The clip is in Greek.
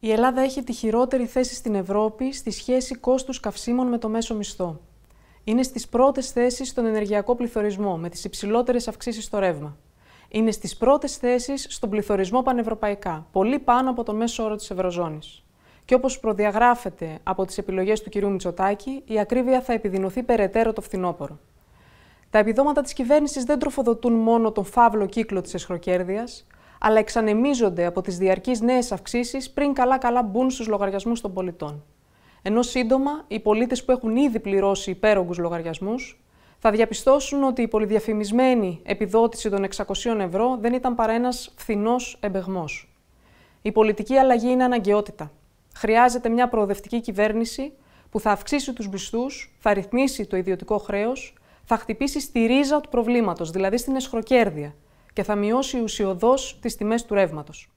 Η Ελλάδα έχει τη χειρότερη θέση στην Ευρώπη στη σχέση κόστους καυσίμων με το μέσο μισθό. Είναι στις πρώτες θέσεις στον ενεργειακό πληθωρισμό, με τις υψηλότερες αυξήσεις στο ρεύμα. Είναι στις πρώτες θέσεις στον πληθωρισμό πανευρωπαϊκά, πολύ πάνω από τον μέσο όρο της Ευρωζώνης. Και όπως προδιαγράφεται από τις επιλογές του κυρίου Μητσοτάκη, η ακρίβεια θα επιδεινωθεί περαιτέρω το φθινόπωρο. Τα επιδόματα της κυβέρνησης δεν τροφοδοτούν μόνο τον φαύλο κύκλο της εσχροκέρδειας, αλλά εξανεμίζονται από τις διαρκείς νέες αυξήσεις πριν καλά-καλά μπουν στους λογαριασμούς των πολιτών. Ενώ σύντομα οι πολίτες που έχουν ήδη πληρώσει υπέρογκου λογαριασμούς θα διαπιστώσουν ότι η πολυδιαφημισμένη επιδότηση των 600 ευρώ δεν ήταν παρά ένας φθηνός εμπεγμός. Η πολιτική αλλαγή είναι αναγκαιότητα. Χρειάζεται μια προοδευτική κυβέρνηση που θα αυξήσει τους μισθούς, θα ρυθμίσει το ιδιωτικό χρέος, θα χτυπήσει στη ρίζα του προβλήματος, δηλαδή στην εσχροκέρδεια, και θα μειώσει ουσιοδός τις τιμές του ρεύματος.